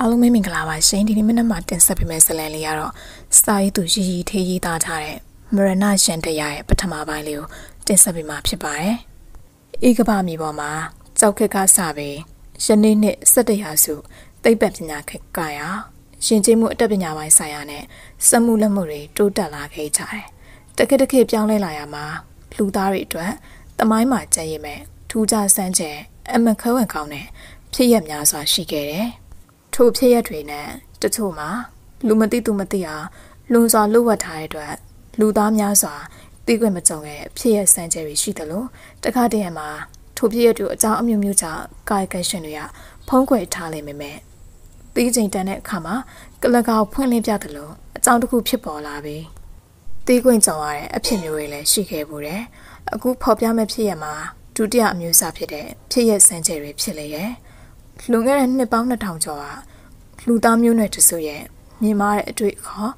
အားလုံးမင်္ဂလာပါရှင်ဒီနေ့မနက်မှာတင်ဆက်ပေးမယ့်ဇာတ်လမ်းလေးကတော့စာရေးသူရီရီထေးရေးသားထားတဲ့မရဏရှင်တရားရဲ့ပထမပိုင်းလေးကိုတင်ဆက်ပေးမှာဖြစ်ပါတယ်။ဧကပမြေပေါ်မှာကြောက်ခက်ကစပြီးယနေ့နှစ်17ရာစု သိပ္ပံပညာခက်ကရာရှင်ကျေးမှုအတတ်ပညာပိုင်းဆိုင်ရာနဲ့စက်မှုလက်မှုတွေတိုးတက်လာခဲ့ကြတယ်။တခက်တခက်ပြောင်းလဲလာရမှာလူသားတွေအတွက်တမိုင်းမှာကြံ့ရည်မဲ့ထူးခြားစမ်းချက်အမခွဲဝင်ကောင်းတဲ့ဖြစ်ရများစွာရှိခဲ့တယ်။ထိုဖြစ်ရပ်တွေနဲ့တချို့မှာလူမသိသူမသိအောင်လွန်စွာလှုပ်ဝက်ထားတဲ့အတွက် လူသားများစွာသိခွင့်မကြုံခဲ့ဖြစ်ရပ်စံချက်တွေရှိတယ်လို့တခါတည်းမှာထိုဖြစ်ရပ်တွေအကြောင်းအမျိုးမျိုးကြောင့်ကာယကရှင်တွေကဖုံးကွယ်ထားလိမ့်မယ်မဲ့သိချိန်တန်တဲ့အခါမှာကလကောက်ဖွင့်လင်းပြတယ်လို့အကြောင်းတစ်ခုဖြစ်ပေါ်လာပြီးသိခွင့်ကြုံရတဲ့အဖြစ်မျိုးတွေလည်းရှိခဲ့ဘူးတယ်အခုဖော်ပြမဲ့ဖြစ်ရပ်မှာဒုတိယအမျိုးအစားဖြစ်တဲ့ဖြစ်ရပ်စံချက်တွေဖြစ်လေရဲ့။လွန်ခဲ့တဲ့နှစ်ပေါင်း2000ကျော်ဟာလူသားမျိုးနွယ်တစုရဲ့မြင်မာတဲ့အတွေ့အခေါ်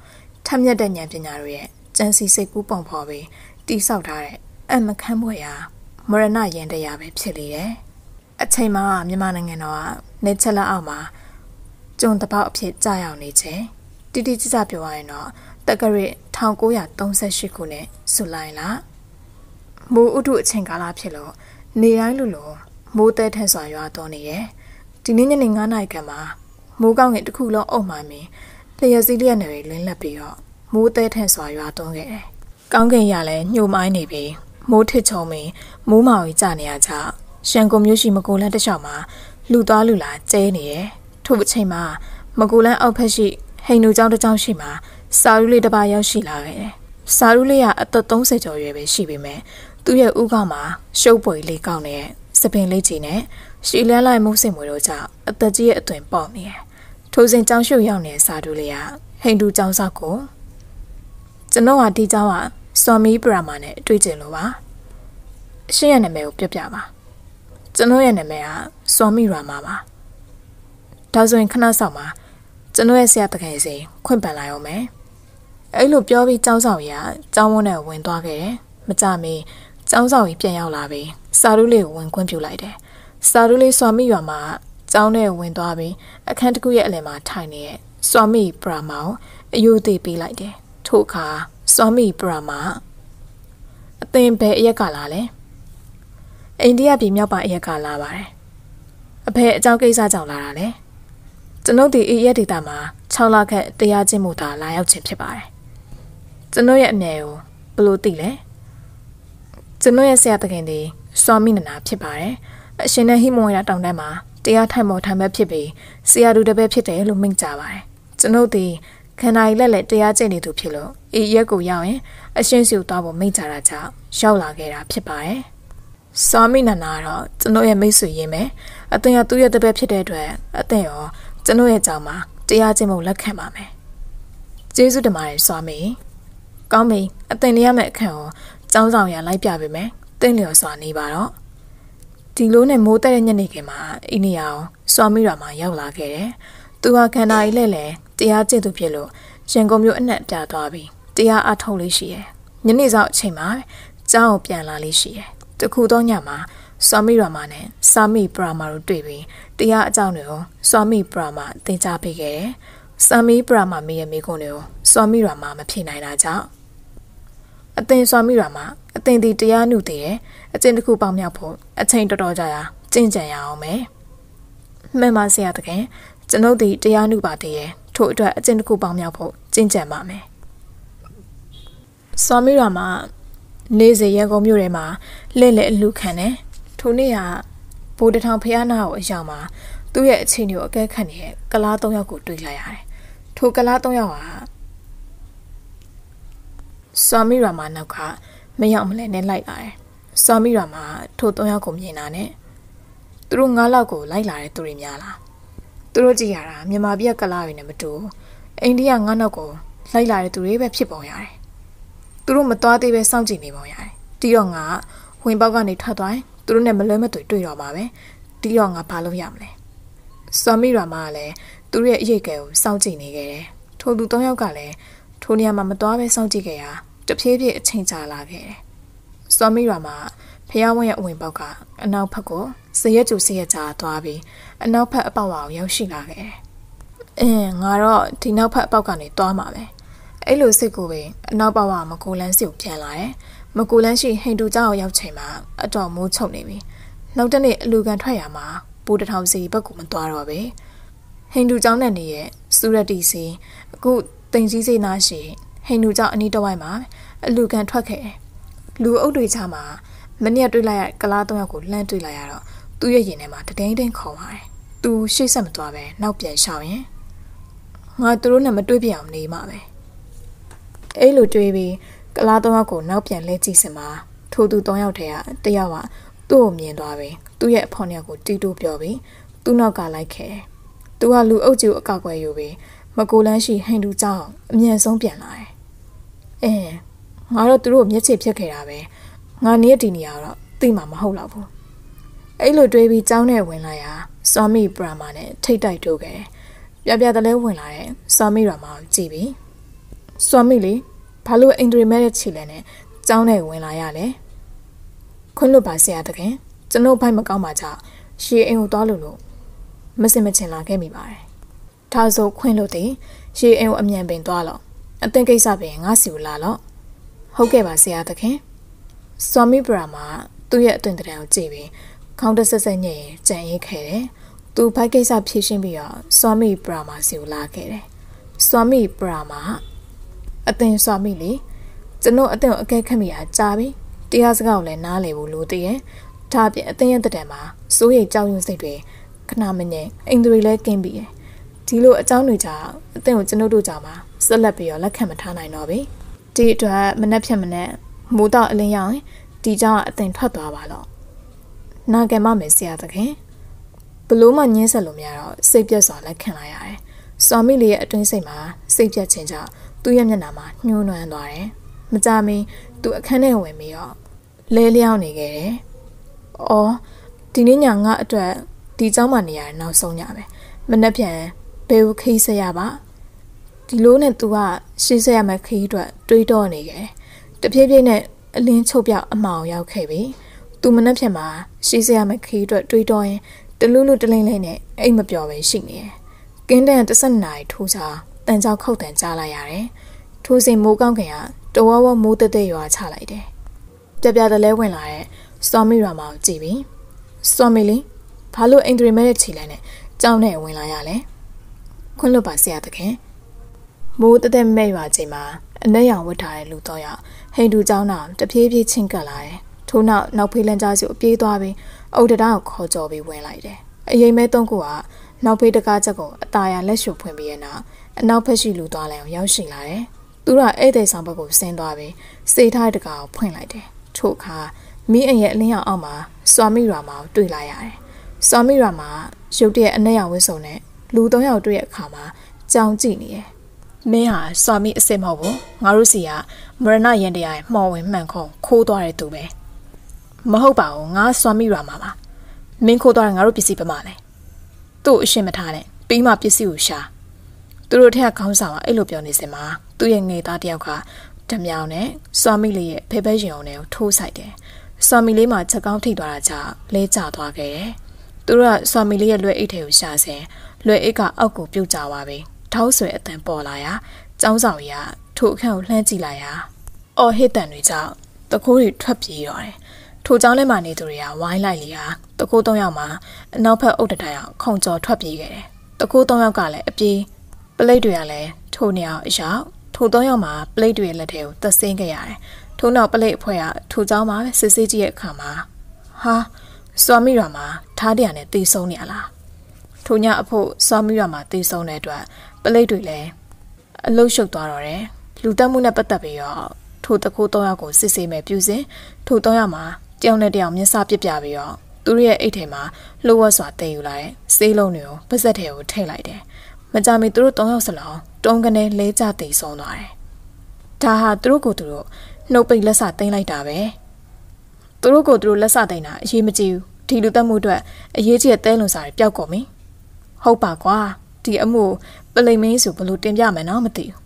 ထက်မြက်တဲ့ဉာဏ်ပညာတို့ရဲ့ကြံစီစိတ်ကူးပုံဖော်ပြီးတိဆောက်ထားတဲ့အမခန့်ဘွယ်ရာမရဏရန်တရားပဲဖြစ်လေတယ်။အချိန်မှာမြန်မာနိုင်ငံတော်ကနေချက်လက်အောက်မှာကျုံတပေါက်အဖြစ်ကြာရောက်နေခြင်းတိတိကျကျပြောရရင်တော့တက္ကရ1938ခုနှစ်ဇူလိုင်လမိုးဥတုအချိန်ကာလဖြစ်လို့နေတိုင်းလူလိုမိုးတဲထန်စွာရွာသွန်းနေတယ်။ဒီနေ့ညနေ9:00နာရီခန့်မှာမိုးကောင်းကင်တစ်ခုလုံးအုံမှမင်းလျှက်စည်းလျက်နယ်တွေလင်းလက်ပြီးတော့မိုးသေးထန့်စွာရွာသွန်းခဲ့တယ်။ကောင်းကင်ရလည်းညှို့မိုင်းနေပြီးမိုးထစ်ချုံမင်းမိုးမောင်ကြီးကျနေရကြရှန်ကုန်မျိုးရှိမကိုလန်းတစ်လျှောက်မှာလူသွားလူလာကျဲနေတယ်။ထို့အချိန်မှာမကိုလန်းအောက်ဖက်ရှိဟိန်နူကျောင်းတစ်ကျောင်းရှိမှာစာရုလေးတစ်ပါးရောက်ရှိလာခဲ့တယ်။စာရုလေးကအသက်30ကျော်ရွယ်ပဲရှိပေမဲ့သူ့ရဲ့ဥကောင်မှာရှုပ်ပွေလေးကောင်းတဲ့စပင်လေးကြီးနဲ့ရှီလန်းလိုက်မုတ်စင်မွေတို့ကြောင့်အသက်ကြီးရဲ့အသွင်ပေါက်နေတယ်။ထိုစဉ်ကြောင်ရှုပ်ရောက်နေတဲ့စာတူလေးကဟိန္ဒူကျောင်းဆောက်ကိုကျွန်တော်ဟာဒီကျောင်းကစွန်မီပရာမာနဲ့တွေ့ကျင်လို့ပါ။အရှင်ရဲ့နာမည်ကိုပြပြပါ။ကျွန်တော်ရဲ့နာမည်ကစွန်မီရာမာပါ။ဒါဆိုရင်ခဏဆောင်ပါကျွန်တော်ရဲ့ဆရာတခင်စီခွင့်ပန်လာရောမယ်။အဲ့လိုပြောပြီးကျောင်းဆောင်ကြီးကကျောင်းဝန်းထဲဝင်သွားခဲ့တယ်။မကြမီကျောင်းဆောင်ကြီးပြန်ရောက်လာပြီးစာတူးလေးကိုဝင်ခွင့်ပြုလိုက်တယ်။စာရုလေးစွာမိရွာမှာကျောင်းထဲဝင်သွားပြီးအခန်းတစ်ခုရဲ့အလယ်မှာထိုင်နေတဲ့စွာမိပရာမောင်အယုသိပေးလိုက်တယ်ထို့အခါစွာမိပရာမအသင်ဘယ်အရက်ကလာလဲအိန္ဒိယပြည်မြောက်ပိုင်းအရက်ကလာပါတယ်အဖေအကြောင်းကိစ္စကြောင့်လာတာလေကျွန်ုပ်ဒီအေးရက်ဒေတာမှာ6လခန့်တရားကျင့်မှုသာလာရောက်ခြင်းဖြစ်ပါတယ်ကျွန်ုပ်ရဲ့အမြဲကိုဘယ်လိုသိလဲကျွန်ုပ်ရဲ့ဆရာသခင်ဒီစွာမိနနာဖြစ်ပါတယ်အရှင်နဲ့ဟိမဝေဒတောင်တန်းမှာတရားထိုင်မော်ထိုင်မဲ့ဖြစ်ပြီးဆရာသူတပည့်ဖြစ်တယ်လို့မိန့်ကြပါတယ်ကျွန်ုပ်ဒီခန္ဓာကြီးလက်လက်တရားကျင့်နေသူဖြစ်လို့အေရက်ကိုရောက်ရင်အရှင်းစီကိုသွားဖို့မိန့်ကြတာကြောင့်ရောက်လာခဲ့တာဖြစ်ပါတယ်။စာမိနနာတော့ကျွန်တော်ရဲ့မိတ်ဆွေရင်းပဲအသင်ရသူ့ရဲ့တပည့်ဖြစ်တဲ့အတွက်အသင်ရောကျွန်တော်ရဲ့ကြောင့်မှာတရားကျင့်ဖို့လက်ခံပါမယ်။ကျေးဇူးတင်ပါတယ်စာမိ။ကောင်းပြီအသင်ရရမယ့်အခန့်ကိုចောင်းဆောင်ရလိုက်ပြပေးမယ်။တင့်လျော်စွာနေပါတော့။ဒီလိုနဲ့မိုးတက်တဲ့ညနေခင်းမှာအိနေအောင်စွာမိရွာမှာရောက်လာခဲ့တယ်။သူဟာခန္ဓာကြီးလဲ့လဲတရားကျင့်သူဖြစ်လို့ရန်ကုန်မြို့အနှံ့ပြသွားပြီးတရားအထုတ်လေးရှိရယ်။ညနေစောက်အချိန်မှာကျောင်းကိုပြန်လာလေးရှိရယ်။တခုသောညမှာစွာမိရွာမှာနဲ့စာမိပရာမာတို့တွေ့ပြီးတရားအကြောင်းတွေကိုစွာမိပရာမာသင်ကြားပေးခဲ့တယ်။စာမိပရာမာမိရဲ့မိခွန်းတွေကိုစွာမိရွာမှာမဖြစ်နိုင်တာကြောင့်အသင်ဆွာမိတာမှာအသင်ဒီတရားနုတည်တယ်အကျင့်တစ်ခုပေါင်းမြောက်ဖို့အချိန်တော်တော်ကြာရာကြင်ကြံရအောင်မယ်မှန်ပါဆရာတခင်ကျွန်ုပ်ဒီတရားနုပါတည်ရထို့အတွက်အကျင့်တစ်ခုပေါင်းမြောက်ဖို့ကြင်ကြံပါမယ်ဆွာမိတာမှာနေစရန်ကုန်မြို့ထဲမှာလက်လက်အလှခံတယ်ထိုနေ့ကဘိုးတထောင်ဖျားနာကိုအရောက်မှာသူ့ရဲ့အခြေအနေကိုအကဲခတ်နေတဲ့ကလား၃ယောက်ကိုတွေ့လိုက်ရတယ်ထိုကလား၃ယောက်ဟာ။ဆွာမီရာမာနောက်ကမရောက်မလဲနဲ့လိုက်လာတယ်။ဆွာမီရာမာထိုသုံးယောက်ကိုမြင်တာနဲ့သူတို့၅လောက်ကိုလိုက်လာတဲ့သူတွေများလား။သူတို့ကြည့်ရတာမြန်မာပြည်ကလာတွေနဲ့မတူအိန္ဒိယ၅နောက်ကိုလိုက်လာတဲ့သူတွေပဲဖြစ်ပုံရတယ်။သူတို့မသွားသေးပဲစောင့်ကြည့်နေပုံရတယ်။တီးတော့ငါဝင်ပေါက်ကနေထွက်သွားရင်သူတို့နဲ့မလွဲမသွေတွေ့တော့မှာပဲ။တီးတော့ငါဘာလုပ်ရမလဲ။ဆွာမီရာမာကလည်းသူတို့ရဲ့အရေးကဲကိုစောင့်ကြည့်နေခဲ့တယ်။ထိုသူ၃ယောက်ကလည်းထိုနေရာမှာမသွားဘဲစောင့်ကြည့်ခဲ့ရာတဖြည်းဖြည်းအချိန်ကြာလာခဲ့တယ်။စောမိရွာမှာဖျားဝင်းရဲ့အဝင်ပေါက်ကအနောက်ဘက်ကိုစရက်ကျူစရက်ကြာသွားပြီးအနောက်ဘက်အပေါက်ဝါကိုရောက်ရှိလာခဲ့တယ်။အင်းငါတော့ဒီနောက်ဘက်အပေါက်ကနေသွားမှာပဲ။အဲ့လိုစစ်ကိုပဲအနောက်ဘက်ဝါမကိုလန်းစီကိုပြန်လာတယ်။မကိုလန်းရှိဟိန္ဒူကျောင်းကိုရောက်ချိန်မှာအတော်မိုးချုပ်နေပြီ။နောက်တနေ့အလူကန်ထွက်ရမှာဘူတထောင်စီဘက်ကိုမသွားတော့ပဲ။ဟိန္ဒူကျောင်းနဲ့နေရဲ့စူရတီစီအခုတိမ်စည်းစေနာရှင်ဟိန်နူကြောင့်အနီးတစ်ဝိုက်မှာအလူကန်ထွက်ခဲ့လူအုပ်တွေချမှာမနေ့တွေ့လိုက်ရကလားသုံးယောက်ကိုလှမ်းတွေ့လိုက်ရတော့သူ့ရဲ့ရင်ထဲမှာတဒိန်ဒိန်ခေါ်ပါတယ်။သူရှေ့ဆက်မသွားပဲနောက်ပြန်ရှောင်ရင်ငါသူတို့နဲ့မတွေ့ပြအောင်နေမှာပဲ။အဲ့လိုတွေးပြီးကလားသုံးယောက်ကိုနောက်ပြန်လဲကြည့်စင်မှာထိုသူသုံးယောက်ထဲကတယောက်ကသူ့ကိုမြင်သွားပြီးသူ့ရဲ့အဖော်နှစ်ယောက်ကိုတီးတိုးပြောပြီးသူ့နောက်ကလိုက်ခဲ့။သူကလူအုပ်ကြီးကိုအကောက်ွယ်ယူပြီးမကိုလန်းရှိဟိန္ဒူကျောင်းအမြန်ဆုံးပြန်လာတယ်။အင်းငါတော့သူတို့မျက်ခြေဖြစ်ခဲ့တာပဲ။ငါနေ့ဒီနေရာတော့သိမှာမဟုတ်တော့ဘူး။အဲ့လိုတွေးပြီးကျောင်းထဲဝင်လာရာစွာမီပရာမာနဲ့ထိတ်တိုက်တိုးခဲ့။ပြပြတလဲဝင်လာတဲ့စွာမီရာမာကိုကြည့်ပြီးစွာမီလေဘာလို့အင်ဒရီမဲတဲ့ခြေလဲနဲ့ကျောင်းထဲဝင်လာရလဲ။ခွင့်လွတ်ပါဆရာတခင်ကျွန်တော်ဘိုက်မကောင်းပါကြောင့်ရှေးအိမ်ကိုသွားလို့လို့မစင်မချင်လာခဲ့မိပါတယ်ထာဇုတ်ခွင့်လို့တင်ရေအိမ်ကိုအမြန်ပင်သွားတော့အသင်ကိစ္စပင်ငါစီကိုလာတော့ဟုတ်ကဲ့ပါဆရာသခင်ဆော်မီဘရာမှာသူ့ရဲ့အသွင်တံတန်ကိုကြည့်ပြီးခေါင်းတဆက်ဆက်ညက်ရင်ကြံရိတ်ခဲ့တယ်။သူဘိုက်ကိစ္စဖြည့်ရှင်းပြီးတော့ဆော်မီဘရာမှာစီကိုလာခဲ့တယ်။ဆော်မီဘရာမှာအသင်ဆော်မီလေကျွန်တော်အသင်ကိုအကဲခတ်မိတာကြားပြီးတရားစကားကိုလည်းနားလည်ဖို့လိုသေးရဲ့။ဒါပြင်အသင်ရဲ့တံတန်မှာစိုးရိမ်ကြောက်ရွံ့စိတ်တွေခဏမငြိမ်အိမ်တွေလည်းကင်းပြီးရဲ့။ဒီလိုအကြောင်းတွေကြောင့်အသင်ကိုကျွန်ုပ်တို့ကြောင့်ပါဆက်လက်ပြီးတော့လက်ခံမထားနိုင်တော့ဘူးဒီအတွက်မနှက်ဖြတ်မနှက်မိုးတော့အလင်းရောက်ရင်ဒီကြောင့်အသင်ထွက်သွားပါတော့နာခံမမယ်ဆရာသခင်ဘလို့မှညှင်းဆက်လို့မရတော့စိတ်ပြက်စွာလက်ခံလိုက်ရတယ်စွာမိလေးရဲ့အတွင်းစိတ်မှာစိတ်ပြက်ခြင်းကြောင့်သူ့ရဲ့မျက်နှာမှာညှိုးနွမ်းသွားတယ်မကြမင်းသူအခန်းထဲဝင်ပြီးတော့လဲလျောင်းနေခဲ့တယ်အော်ဒီနေ့ညငါအတွက်ဒီเจ้าမနေရတဲ့နောက်ဆုံးညပဲမနှက်ပြန်ဘယ်ကိုခီးဆက်ရပါဒီလိုနဲ့ तू ကရှေ့ဆက်ရမယ့်ခီးအတွက်တွေးတော့နေခဲ့တဖြည်းဖြည်းနဲ့အလင်းချုပ်ပြောက်အမှောင်ရောက်ခဲ့ပြီ။ तू မနှက်ဖြန်မှာရှေးစရမယ့်ခီးအတွက်တွေးတော့ရင်တလူးလူးတလင်းလင်းနဲ့အိတ်မပြောပဲရှိနေတယ်။ကင်းတန်၁၂နာရီထိုးစားတန်ကြောက်ခုတ်တန်ကြားလိုက်ရတယ်။ထိုးစဉ်မိုးကောင်းခင်ကတဝဝမိုးတက်တက်ရွာချလိုက်တယ်။ပြပြတလဲဝင်လာတဲ့စောမီရာမောင်ကြည့်ပြီ။စောမီလေးဘာလို့အင်ဒရီမဲတဲ့ခြေလမ်းနဲ့ကြောင်းနဲ့ဝင်လာရလဲ။ခွင့်လွတ်ပါဆရာသခင်မိုးတက်တက်မဲ့ရွာချိန်မှာအနက်ရောင်ဝတ်ထားတဲ့လူတော်ရဟိန္ဒူเจ้าနာတပြေးပြေးချင်းကပ်လာတယ်ထို့နောက်နောက်ဖေးလန်းကြားစုအပြေးသွားပြီးအုတ်တရာကိုခေါ်ကြော်ပြီးဝင်လိုက်တယ်အရင်မဲသုံးခုကနောက်ဖေးတကားချက်ကိုအตาရလက်ရှုပ်ဖွင့်ပြီးရနောက်အနောက်ဖက်ရှိလူသွားလန်ကိုရောက်ရှိလာတယ်သူကဧည့်သည်ဆောင်ဘက်ကိုဆင်းသွားပြီးစေထားတဲ့တကားကိုဖွင့်လိုက်တယ်ထို့အခါမင်းအရဲ့အလင်းရောင်အောက်မှာစွာမိရာမာကိုတွေ့လာရတယ်စွာမိရာမာရုတ်တရက်အနက်ရောင်ဝတ်စုံနဲ့လူ၃ယောက်တွေ့တဲ့အခါမှာကြောင်ကြည့်နေတယ်။မင်းဟာစွာမိအစ်စ်မဟုတ်ဘူး။ငါတို့စီကမရဏရန်တရားရဲ့မှော်ဝင်မှန်ခုံခိုးသွားတဲ့သူပဲ။မဟုတ်ပါဘူး။ငါစွာမိရွာမှာပါ။မင်းခိုးသွားတဲ့ငါတို့ပစ္စည်းပဲမလဲ။သူ့အရှင်းမထားနဲ့။ပြီးမှပစ္စည်းကိုရှာ။သူတို့ထက်ကခေါင်းဆောင်ကအဲ့လိုပြောနေစင်မှာသူ့ရဲ့ငယ်သားတယောက်ကဓမြောင်နဲ့စွာမိလေးရဲ့ဖေဘက်ရင်အောင်တွေကိုထိုးဆိုင်တယ်။စွာမိလေးမှာချက်ကောင်းထိသွားတာကြောင့်လဲကျသွားခဲ့တယ်။သူတို့ကဆော်မီလေးရဲ့လွယ်အိတ်ထဲကိုရှာစဉ်လွယ်အိတ်ကအောက်ကိုပြုတ်ကျသွားပြီထောက်ဆွဲအတန်ပေါ်လာရာចောင်းဆောင်ရာထိုအခန့်ကိုလှမ်းကြည့်လိုက်ရာအော်ဟစ်တန်တွေကြောင့်တကိုးတွေထွက်ပြေးတော့တယ်ထိုကြောင့်လည်းမနေသူတွေကဝိုင်းလိုက်လေဟာတကိုး၃ယောက်မှာအနောက်ဘက်အုတ်တတိုင်အောင်ခုံကျော်ထွက်ပြေးခဲ့တယ်တကိုး၃ယောက်ကလည်းအပြေးပလိတ်တွေကလည်းထိုနေအောင်အရောက်ထို၃ယောက်မှာပလိတ်တွေလက်ထဲကိုသက်ဆင်းခဲ့ရတယ်ထိုနောက်ပလိတ်အဖွဲ့ကထိုကြောင့်မှာစစ်စစ်ကြီးရဲ့အခါမှာဟာစွာမိရွာမှာထားတရနဲ့တေဆုံးနေရလားထိုညအဖို့စွာမရွာမှာတေဆုံးတဲ့အတွက်ပလိတ်တွေလည်းအလုရှုပ်သွားတော့တယ်လူတက်မှုနဲ့ပတ်သက်ပြီးတော့ထိုတခိုး၃ယောက်ကိုစစ်ဆေးမယ်ပြုစဉ်ထို၃ယောက်မှာတယောက်နဲ့တယောက်မျက်စာပြပြပြီးတော့သူတို့ရဲ့အိတ်ထဲမှာလှုပ်ဝက်စွာတည်ယူလာတဲ့စေးလုံးတွေကိုပါဇက်ထဲကိုထည့်လိုက်တယ်မကြမီသူတို့၃ယောက်စလုံးတုံးကနေလဲကြတည်ဆုံးသွားတယ်ဒါဟာသူတို့ကိုသူတို့နှုတ်ပိတ်လက်စတင်လိုက်တာပဲသူတို့ကိုသူတို့လက်စတင်တာအရေးမကြီးဘူးဒီလူတက်မှုအတွက်အရေးကြီးတဲ့တဲလွန်စာတွေပျောက်ကုန်ပြီဟုတ်ပါကွာဒီအမှုပလိမ်မင်းဆိုဘလို့တင်ပြမယ်နော်မသိဘူး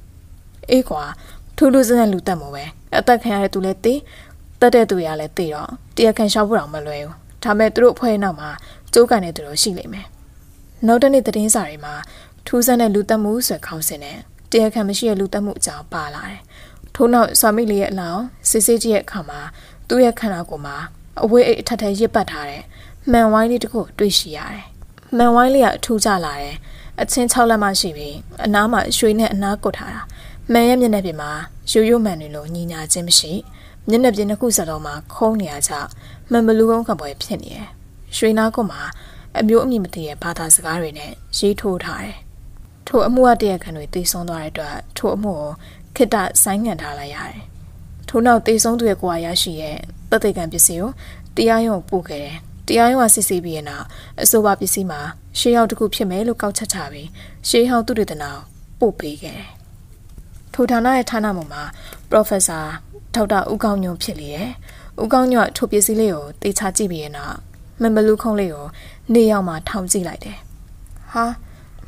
အေးကွာထူးထူးဆန်းဆန်းလူတက်မှုပဲအသက်ခံရတဲ့သူလည်းတေးတက်တဲ့သူရလည်းတေးတော့တရားခံရှောက်ဖို့တော့မလွယ်ဘူးဒါမဲ့သူတို့အဖွဲ့နောက်မှာကြိုးကန်နေသူတို့ရှိလိမ့်မယ်နောက်တနေ့သတင်းစာတွေမှာထူးဆန်းတဲ့လူတက်မှုဆိုခေါင်းစဉ်နဲ့တရားခံမရှိတဲ့လူတက်မှုအကြောင်းပါလာတယ်ထို့နောက်ဆွာမိလေးရဲ့အလောင်းစစ်စစ်ကြီးရဲ့အခါမှာသူ့ရဲ့ခန္ဓာကိုယ်မှာအဝေးအိတ်အထက်ထက်ရစ်ပတ်ထားတယ်။မှန်ဝိုင်းလေးတစ်ခုတွေ့ရှိရတယ်။မှန်ဝိုင်းလေးကအထူးကျလာတယ်။အချင်း၆လက်မှရှိပြီးအနားမှာရွှေနဲ့အနားကုတ်ထားတာ။မှန်ရဲ့မျက်နှာပြင်မှာရိုးရိုးမှန်တွေလိုညီညာခြင်းမရှိ။မျက်နှာပြင်တစ်ခုစလုံးမှာခုံးနေရကြောင့်မှန်ဘလူးကုန်းကပွဲဖြစ်နေတယ်။ရွှေနားကုတ်မှာအမျိုးအမည်မသိတဲ့ဘာသာစကားတွေနဲ့ရေးထိုးထားတယ်။ထို့အမှုအတရခံတွေတည်ဆုံသွားတဲ့အတွက်ထို့အမှုကိုခိတ္တဆိုင်းငံ့ထားလိုက်ရတယ်။ထို့နောက်တေဆုံးသူရဲ့ကိုယ်အားရရှိရဲ့သက်သေခံပစ္စည်းကိုတရားရုံးပို့ခဲ့တယ်။တရားရုံးကစစ်ဆေးပြီးတဲ့နောက်အဆိုပါပစ္စည်းမှာရှေးဟောင်းတစ်ခုဖြစ်မယ်လို့ကောက်ချက်ချပြီးရှေးဟောင်းသူတေသနာပို့ပေးခဲ့တယ်။ထိုဌာနရဲ့ဌာနမှမှာ Professor ဒေါက်တာဦးကောင်းညွန့်ဖြစ်လေရဲ့။ဦးကောင်းညွန့်ထိုပစ္စည်းလေးကိုတေချာကြည့်ပြီးတဲ့နောက်မမလူခုံးလေးကိုနေရောက်မှထောင်ကြည့်လိုက်တယ်။ဟာ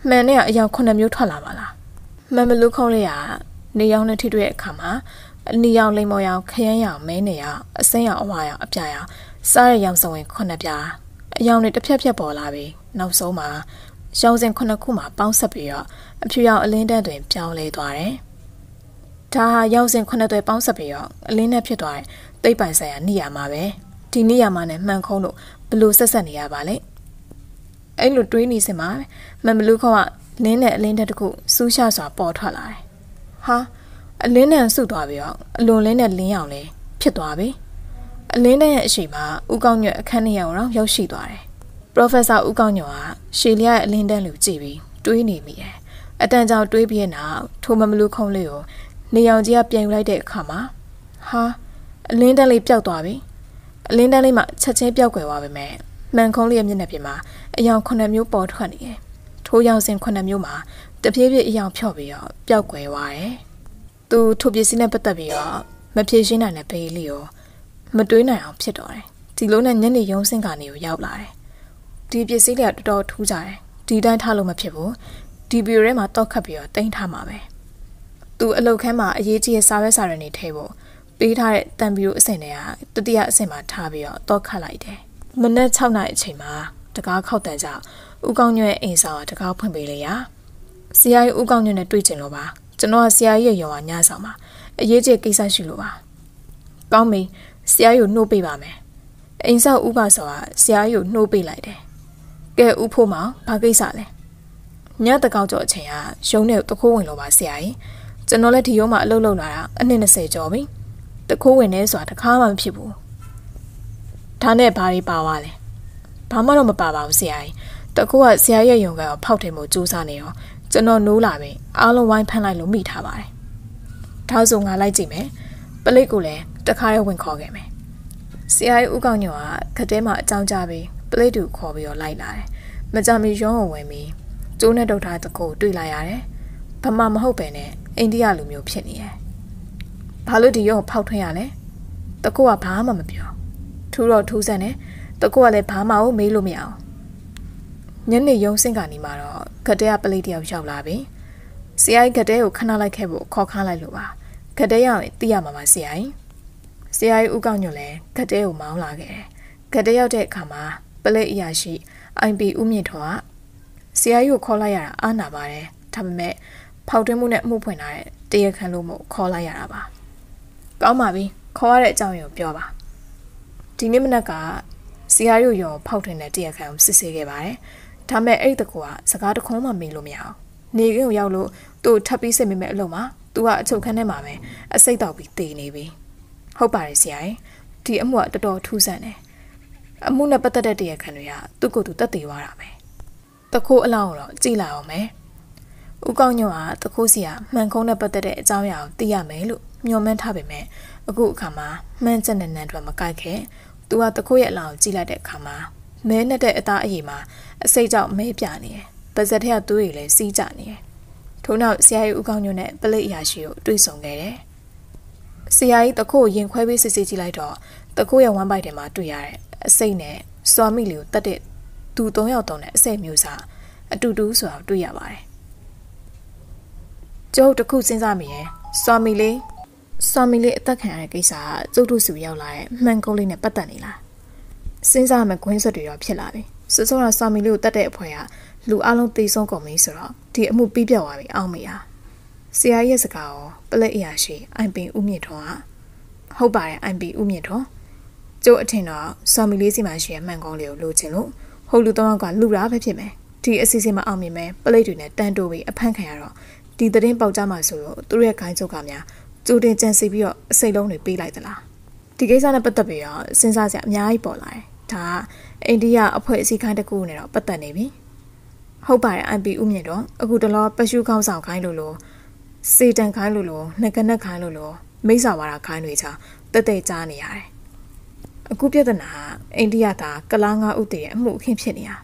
မှန်နဲ့ကအယောင်ခုနှစ်မျိုးထွက်လာပါလား။မမလူခုံးလေးကနေရောက်နဲ့ထိတွေ့တဲ့အခါမှာအနီရောင်လိမ္မော်ရောင်ခရမ်းရောင်မဲနေရောင်အစိမ်းရောင်အဝါရောင်အပြာရောင်စားတဲ့ရောင်စုံဝင်ခုနှစ်ပြားအရောင်တွေတစ်ဖြက်ဖြက်ပေါ်လာပြီးနောက်ဆုံးမှာရောင်စဉ်ခုနှစ်ခုမှာပေါင်းဆက်ပြီးတော့အဖြူရောင်အလင်းတက်တွင်ပြောင်းလဲသွားတယ်။ဒါဟာရောင်စဉ်ခုနှစ်တွေပေါင်းဆက်ပြီးတော့အလင်းနဲ့ဖြစ်သွားတဲ့သိပ္ပံဆိုင်ရာနေရာမှာပဲဒီနေရာမှာနဲ့မှန်ခုံးလို့ဘလို့ဆက်ဆက်နေရပါလဲ။အဲ့လိုတွေးနေစင်မှာမန်ဘလူးခေါကလင်းနဲ့အလင်းတက်တစ်ခုစူးရှစွာပေါ်ထွက်လာတယ်။ဟာအလင်းနဲ့ဆုတ်သွားပြီအောင်အလွန်လင်းနဲ့လင်းအောင်လဲဖြစ်သွားပြီအလင်းနဲ့ရဲ့အရှိမဦးကောင်းညွတ်အခန်းထဲရောက်တော့ရောက်ရှိသွားတယ်ပရိုဖက်ဆာဦးကောင်းညွတ်ဟာရှေလျရဲ့အလင်းတန်းကိုကြည့်ပြီးတွေးနေမိတယ်အတန်ကြောင်တွေးပြီးနောက်ထိုမမလူခုံးလေးကိုနေအောင်ကြီးကပြန်ယူလိုက်တဲ့အခါမှာဟာအလင်းတန်းလေးပျောက်သွားပြီအလင်းတန်းလေးမှချက်ချင်းပျောက်ကွယ်သွားပေမဲ့မှန်ခုံးလေးရဲ့မျက်နှာပြင်မှာအယောင်ခုနှစ်မျိုးပေါ်ထွက်နေတယ်ထိုးရောင်စဉ်ခုနှစ်မျိုးမှာတပြေးပြေးအယောင်ဖြော့ပြီးတော့ပျောက်ကွယ်သွားတယ်သူထိုပစ္စည်းနဲ့ပတ်သက်ပြီးတော့မဖြေရှင်းနိုင်တဲ့ဘေးလေးကိုမတွေးနိုင်အောင်ဖြစ်တော့တယ်ဒီလိုနဲ့ညနေရုံးစင်ကနေကိုရောက်လာတယ်ဒီပစ္စည်းတွေကတော်တော်ထူးကြတယ်ဒီတိုင်းထားလို့မဖြစ်ဘူးဒီဗီယိုထဲမှာတောက်ခတ်ပြီးတော့တင်ထားမှာပဲသူအလုပ်ခန်းမှာအရေးကြီးတဲ့စာရွက်စာတမ်းတွေထည့်ဖို့ပေးထားတဲ့တံဗီယိုအဆင့်တွေကတတိယအဆင့်မှာထားပြီးတော့တောက်ခတ်လိုက်တယ်မနက်6နာရီအချိန်မှာတကားခောက်တန်ကြောင့်ဦးကောင်းညွန့်အိမ်ဆောင်ကတကားဖွင့်ပေးလေရာ CIA ဦးကောင်းညွန့်နဲ့တွေ့ကျင်လို့ပါကျွန်တော်ကဆရာကြီးရဲ့ရုံကညဆောင်ပါအရေးကြီးကိစ္စရှိလို့ပါကောင်းပြီဆရာကြီးကိုနှုတ်ပေးပါမယ်အိမ်ဆောက်ဥပဆိုတာဆရာကြီးကိုနှုတ်ပေးလိုက်တယ်ကဲဥဖို့မောင်ဘာကိစ္စလဲညတကောက်ကြော်အချိန်ကရုံးနဲ့တခိုးဝင်လို့ပါဆရာကြီးကျွန်တော်လည်းဒီရုံးမှာအလုပ်လုပ်လာတာအနည်း20ကျော်ပြီတခိုးဝင်နေဆိုတာတခါမှမဖြစ်ဘူးဒါနဲ့ဘာတွေပါသွားလဲဘာမှတော့မပါပါဘူးဆရာကြီးတကူကဆရာရဲ့ယုံကံကိုဖောက်ထင်မှုစူးစမ်းနေရောကျွန်တော်နိုးလာပင်အားလုံးဝိုင်းဖမ်းလိုက်လို့မိထားပါတယ်။ဒါဆိုငါလိုက်ကြည့်မယ်။ပလိတ်ကိုလည်းတခါရဲဝင်ခေါ်ခဲ့မယ်။ဆရာကြီးဦးကောင်းညောကခတဲမှာအကြောင်းကြားပြီးပလိတ်တူခေါ်ပြီးတော့လိုက်လာတယ်။မကြမီရုံးကိုဝင်ပြီးကျိုးနဲ့ဒုတ်ထားတကိုတွေ့လိုက်ရတယ်။ဘာမှမဟုတ်ပဲနဲ့အိန္ဒိယလူမျိုးဖြစ်နေတယ်။ဘာလို့ဒီရုံးကိုဖောက်ထွင်းရလဲ။တကိုကဘာမှမပြော။ထူးတော့ထူးဆန်းတယ်။တကိုကလည်းဘာမှမမေးလို့မရအောင်ညနေရုံးစင်းကနေမှတော့ဂတဲကပလေးတယောက်ရောက်လာပြီဆရာကြီးဂတဲကိုခဏလိုက်ခဲ့ဖို့ခေါ်ခါလိုက်လို့ပါဂတဲရောက်ရင်သိရမှာပါဆရာကြီးဆရာကြီးဦးကောင်းညွန့်လည်းဂတဲကိုမောင်းလာခဲ့တယ်ဂတဲရောက်တဲ့အခါမှာပလေးအရာရှိ IB ဦးမြင့်ထော်ကဆရာကြီးကိုခေါ်လိုက်ရတာအားနာပါတယ်ဒါပေမဲ့ဖောက်တွင်းမှုနဲ့အမှုဖွင့်လာတဲ့တရားခံလို့မို့ခေါ်လိုက်ရတာပါ ကောင်းပါပြီခေါ်ရတဲ့အကြောင်းကိုပြောပါဒီနေ့မနက်ကဆရာကြီးရောဖောက်ထွင်တဲ့တရားခံကိုစစ်ဆေးခဲ့ပါတယ်ဒါမဲ့အဲ့တကူကစကားတခုံးမှမေးလို့မရအောင်နေကင်းကိုရောက်လို့သူ့ထပ်ပြီးစစ်မိမဲ့အလုပ်မှာသူကအချုပ်ခန်းထဲမှာပဲအစိတ်တောက်ပြီးတည်နေပြီဟုတ်ပါတယ်ဆရာကြီးဒီအမှုကတော်တော်ထူးဆန်းတယ်အမှုနဲ့ပတ်သက်တဲ့တရားခံတွေကသူ့ကိုယ်သူတတ်သေးသွားတာပဲတခိုးအလောင်းကိုတော့ကြည်လာအောင်မယ်ဦးကောင်းညွန့်ကတခိုးစီကမှန်ကုန်းနဲ့ပတ်သက်တဲ့အကြောင်းအရာကိုသိရမယ်လို့ညွှန်မှန်းထားပေမဲ့အခုအခါမှာမှန်းချက်နဲ့နံထွက်မကိုက်ခဲ့သူကတခိုးရဲ့အလောင်းကိုကြည်လိုက်တဲ့အခါမှာမဲနဲ့တဲ့အသားအရည်မှာအစိတ်ကြောင့်မဲပြနေတယ်။ပါဇက်ထက်သွေးရည်လည်းစီးကျနေတယ်။ထို့နောက်ဆရာကြီးဦးကောင်းညွန့်နဲ့ပလိအရာရှိကိုတွေ့ဆုံခဲ့တယ်။ဆရာကြီးတခုကိုရင်ခွဲပြီးစစ်ဆေးကြည့်လိုက်တော့တခုရဲ့ဝမ်းပိုက်ထဲမှာတွေ့ရတဲ့အစိတ်နဲ့စွာမိလီကိုတတ်တဲ့သူ၃ယောက်တုံးတဲ့အစိတ်မျိုးစားအတူတူဆိုတာတွေ့ရပါတယ်။ကျုပ်တခုစဉ်းစားမိရင်စွာမိလေးစွာမီလေးအသက်ခံရတဲ့ကိစ္စကကျုပ်တို့စုရောက်လာတဲ့မှန်ကုန်းလေးနဲ့ပတ်သက်နေလားစဉ်းစားမှခွင်းဆက်တွေတော့ဖြစ်လာတယ်စစောတာစာမီလေးကိုတတ်တဲ့အဖွဲကလူအလုံးသိဆုံးကုန်ပြီဆိုတော့ဒီအမှုပြီးပြတ်သွားပြီအောင်မရဆရာကြီးရဲ့စကားရောပလက်အရာရှိအိုင်ပင်ဦးမြင့်ထွန်းကဟုတ်ပါတယ်အိုင်ပင်ဦးမြင့်ထွန်းကျိုးအထင်တော့စာမီလေးစီမှာရှိရမှန်ကုန်းလေးကိုလိုချင်လို့ဟုတ်လူတော့ကလူတာပဲဖြစ်မယ်ဒီအစီအစဉ်မှာအောင်မြင်မယ်ပလက်တွေနဲ့တန်တိုးပြီးအဖန့်ခံရတော့ဒီသတင်းပေါက်ကြမှာဆိုတော့သူ့ရဲ့ခိုင်းချုပ်ကများကြိုတင်ကြံစီပြီးတော့အစိတ်လုံးတွေပေးလိုက်သလားဒီကိစ္စနဲ့ပတ်သက်ပြီးတော့စဉ်းစားစရာအများကြီးပေါ်လာတယ်ဒါအိန္ဒိယအဖွဲ့အစည်းခိုင်းတစ်ခုနဲ့တော့ပတ်သက်နေပြီဟုတ်ပါတယ် MP ဦးမြင့်တော့အခုတလောပရှုခေါင်းဆောင်ခိုင်းလို့လို့စေတံခိုင်းလို့လို့နှကနက်ခိုင်းလို့လို့မိစ္ဆာဝါဒခိုင်းတွေချာတက်တဲ့ကြားနေရတယ်အခုပြဿနာအိန္ဒိယသားကလားငါးဦးတည်းအမှုအခင်းဖြစ်နေတာ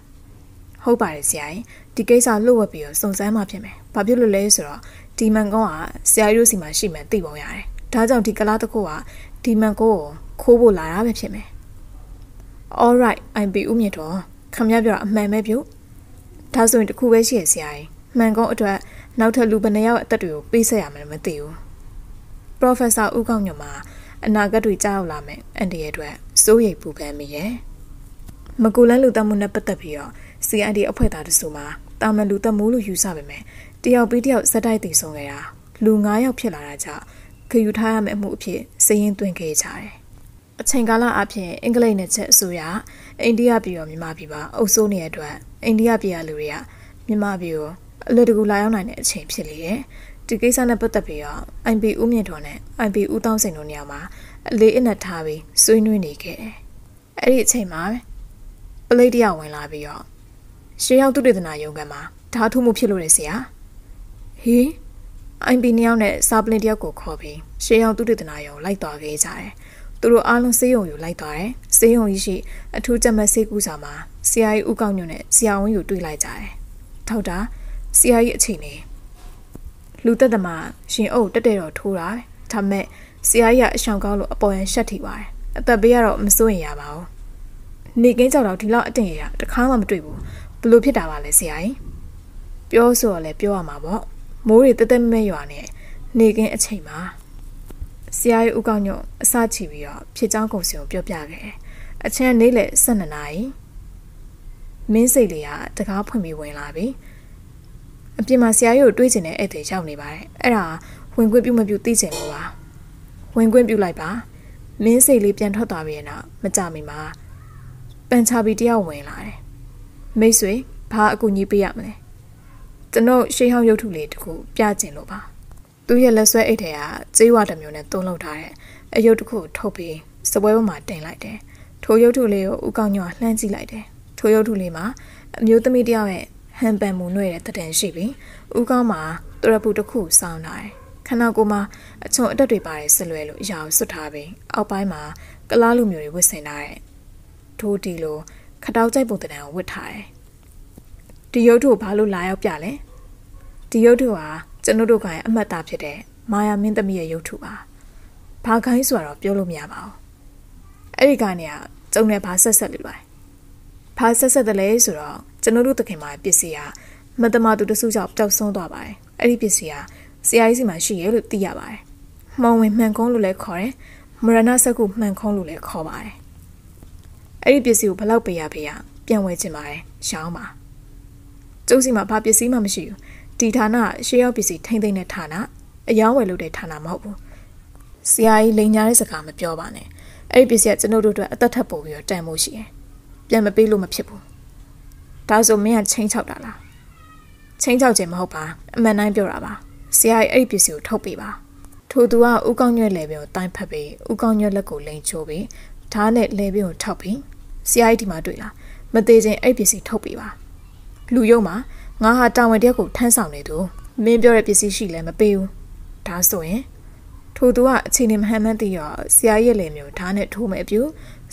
ဟုတ်ပါတယ်ဆရာကြီးဒီကိစ္စလှုပ်ဝက်ပြီးတော့စုံစမ်းမှဖြစ်မယ်ဘာဖြစ်လို့လဲဆိုတော့ဒီမန်ကောကဆရာကြီးတို့စီမှာရှိမှသိပုံရတယ်ဒါကြောင့်ဒီကလားတစ်ခုကဒီမန်ကောကိုခိုးဖို့လာတာပဲဖြစ်မယ် All right I'm ဘီဦးမြင့်တော်ခမရပြောအမှန်ပဲပြုဒါဆိုရင်တခုပဲရှိရဆရာကြီးမှန်ကုန်းအတွက် နောက်ထပ်လူဘယ်နှယောက်အသက်တွေကိုပေးဆက်ရမှာမသိဘူး Professor ဦးကောင်းညွန်မှာ အနာဂတ်တွေကြောက်လာမယ်အန်ဒီရဲ့အတွက်စိုးရိမ်ပူပန်မိရဲ့မကူလန်းလူတက်မှုနဲ့ပတ်သက်ပြီးတော့ CID အဖွဲ့သားတစုမှာတာမန်လူတက်မှုလို့ယူဆပေမဲ့တယောက်ပြီးတယောက်ဇက်တိုက်တည်ဆုံးခဲ့တာလူ9ယောက်ဖြစ်လာတာကြောင့်ခယူထားရမယ့်အမှုအဖြစ်စည်ရင်သွင်းခဲ့ကြတယ်အချိန်ကာလအဖြစ်အင်္ဂလိပ်နဲ့ချက်အစိုးရအိန္ဒိယပြည်ရောမြန်မာပြည်ပါအုပ်စိုးနေတဲ့အတွက်အိန္ဒိယပြည်ကလူတွေကမြန်မာပြည်ကိုအလွယ်တကူလာရောက်နိုင်တဲ့အချိန်ဖြစ်လေတယ်။ဒီကိစ္စနဲ့ပတ်သက်ပြီးတော့ IP ဦးမြင့်တော်နဲ့ IP ဦးတောင်းစိန်တို့နေရာမှာအလေးအနက်ထားပြီးဆွေးနွေးနေခဲ့တယ်။အဲ့ဒီအချိန်မှာပလိတ်တရဝင်လာပြီးတော့ရှေးရောက်သူတေသနာရုံးကမှာဓာတ်ထုမှုဖြစ်လို့လေဆရာ။ဟေး IP နှစ်ယောက်နဲ့စာပလင်တယောက်ကိုခေါ်ပြီးရှေးရောက်သူတေသနာရုံးလိုက်သွားခဲ့ကြတယ်။သူတို့အားလုံးစေးရုံကိုလိုက်သွားတယ်။စေးရုံကြီးရှိ အထူးကြက်မဆေးကူစာမှာဆရာကြီးဦးကောင်းညွန့်နဲ့ဆရာဝန်ကိုတွေ့လိုက်ကြတယ်။ထောက်တာဆရာကြီးအချိန်နေလူသက်သမားရှင်အုပ်တက်တဲ့တော်ထိုးတာပဲ။ဒါမဲ့ဆရာကြီးကအရှောင်ကောင်းလို့အပေါ်ရန်ရှက်ထိပါတယ်။အသက်ပေးရတော့မစိုးရင်ရပါဘူး။နေကင်းကြောက်တော့ဒီလောက်အတင်ရတခါမှမတွေ့ဘူး။ဘလို့ဖြစ်တာပါလဲဆရာကြီး။ပြောဆိုရလဲပြောရမှာပေါ့။မိုးတွေတက်တက်မဲမဲရွာနေနေကင်းအချိန်မှာဆရာရဲ့ဦးကောင်းညွန့်အစချီပြီးတော့ဖြစ်ကြောင်းကုန်စင်ကိုပြောပြခဲ့တယ်။အချင်းနေ့လယ်12နာရီမင်းစိတ်လေးကတကားဖွင့်ပြီးဝင်လာပြီ။အပြင်မှာဆရာရဲ့ကိုတွေးချင်တဲ့ဧည့်သည်ရောက်နေပါတယ်။အဲ့ဒါဝင်ခွင့်ပြုမပြုသိချင်လို့ပါ။ဝင်ခွင့်ပြုလိုက်ပါ။မင်းစိတ်လေးပြန်ထွက်သွားပြီးတော့မကြမီမှာပန်ချာဘီတယောက်ဝင်လာတယ်။မိတ်ဆွေဘာအကူအညီပေးရမလဲ။ကျွန်တော်ရှေးဟောင်းရုပ်ထုလေးတခု ပြချင်လို့ပါ။သူ့ရဲ့လက်ဆွဲအိတ်ထဲကကြေးဝါတစ်မျိုးနဲ့သုံးလုပ်ထားတဲ့အယုတ်တစ်ခုထုတ်ပြီးစပွဲပေါ်မှာတင်လိုက်တယ်။ထိုယုတ်ထုလေးကိုဦးကောင်ညောလှမ်းကြည့်လိုက်တယ်။ထိုယုတ်ထုလေးမှာအမျိုးသမီးတယောက်ရဲ့ဟန်ပန်မှုနှွေတဲ့တတန်ရှိပြီးဦးကောင်မှာတရပူတစ်ခုစောင်းလာတယ်။ခန္ဓာကိုယ်မှာအချုံအတက်တွေပါတယ်ဆလွဲလို့အရာကိုစွတ်ထားပြီးအောက်ပိုင်းမှာကလားလူမျိုးတွေဝတ်ဆင်ထားတဲ့ဒိုးတီလိုခတောက်ကြိုက်ပုံတန်ကိုဝတ်ထားတယ်။ဒီယုတ်ထုကိုဘာလို့လာရောက်ပြလဲ။ဒီယုတ်ထုဟာကျွန်တို့တို့ကအမတ်သားဖြစ်တဲ့မာယာမင်းသမီးရဲ့ရုပ်ထုပါ။ဘာခိုင်းဆိုတော့ပြောလို့မရပါဘူး။အဲ့ဒီကနေကကျုံနဲ့ဘာဆက်ဆက်လို့လဲ။ဘာဆက်ဆက်တယ်လဲဆိုတော့ကျွန်တို့တို့တခင်မပစ္စည်းဟာမတမသူတစုကြောင့်ပျောက်ဆုံးသွားပါတယ်။အဲ့ဒီပစ္စည်းဟာဆရာကြီးစီမှာရှိရလို့သိရပါတယ်။မှောင်ဝင်မှန်ကုန်းလို့လည်းခေါ်တယ်။မရဏစကုမှန်ကုန်းလို့လည်းခေါ်ပါတယ်။အဲ့ဒီပစ္စည်းကိုဘလောက်ပေးရပေးရပြန်ဝယ်ချင်ပါတယ်။ရှောင်းပါ။ကျုပ်စီမှာဘာပစ္စည်းမှမရှိဘူး။ဒီဌာနရှေးရောက်ပစ္စည်းထိမ့်သိမ့်တဲ့ဌာနအယောင်းဝယ်လုပ်တဲ့ဌာနမဟုတ်ဘူးဆရာကြီးလိန်ညာတဲ့စကားမပြောပါနဲ့အဲ့ဒီပစ္စည်းကကျွန်တော်တို့အတွက်အသက်ထပ်ပို့ပြီးတော့တန်ဖို့ရှိတယ်ပြန်မပေးလို့မဖြစ်ဘူးဒါဆိုမင်းကချင်းချောက်တာလားချင်းချောက်ခြင်းမဟုတ်ပါအမှန်တိုင်းပြောတာပါဆရာကြီးအဲ့ဒီပစ္စည်းကိုထုတ်ပေးပါထိုသူကဥကောင်းညွက်လေပင်ကိုတိုင်းဖက်ပြီးဥကောင်းညွက်လက်ကိုလိန်ချိုးပြီးဓာတ်နဲ့လေပင်ကိုထောက်ပြီးဆရာကြီးဒီမှာတွေ့လားမသေးခြင်းအဲ့ပစ္စည်းထုတ်ပေးပါလူယုံမှာငါဟာတာဝန်တယောက်ကိုထမ်းဆောင်နေသူမင်းပြောတဲ့ပစ္စည်းရှိလဲမပေးဘူးဒါဆိုရင်ထိုသူကအချိန်နဲ့မဟန်မှန်းသိရဆရာရဲ့လေမျိုးဓာတ်နဲ့ထိုးမယ်အပြူ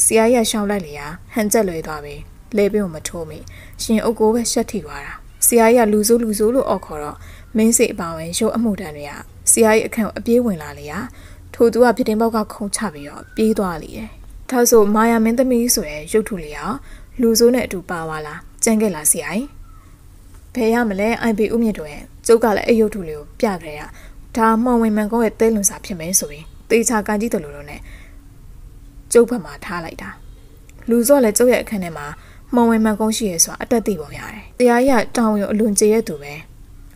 ဆရာရဲ့ရှောင်းလိုက်လေရာဟန်ကျက်လွယ်သွားပြီလေပြုံမထိုးမိရှင်အုပ်ကိုပဲရှက်ထိသွားတာဆရာရဲ့လူဆိုးလူဆိုးလို့အော်ခေါ်တော့မင်းစိအပါဝင်ရုပ်အမှုတန်တွေကဆရာရဲ့အခန့်ကိုအပြေးဝင်လာလေရာ ထိုသူကပြတင်းပေါက်ကခုံချပြီးတော့ပြေးသွားလေတယ်ဒါဆိုမာယာမင်းသမီးဆိုရဲရုပ်ထုလေရာလူဆိုးနဲ့အတူပါဝါလာကြံခဲ့လာဆရာကြီးဘယ်ရမလဲ IP ဥမြင့်တို့ရဲ့ကျုပ်ကလည်းအယုတ်ထုလေးကိုပြကြရတာဒါမှောင်ဝင်မှန်ကောရဲ့သဲလွန်စာဖြစ်မယ်ဆိုရင်တေချာကန်ကြည့်တယ်လို့လို့ ਨੇ ကျုပ်ဘက်မှာထားလိုက်တာလူစော့လည်းကျုပ်ရဲ့အခန်းထဲမှာမှောင်ဝင်မှန်ကောရှိရဲဆိုတာအတက်သိပေါ်ရတယ်တရားရတောင်းရုံအလွန်ကျေရဲ့သူပဲ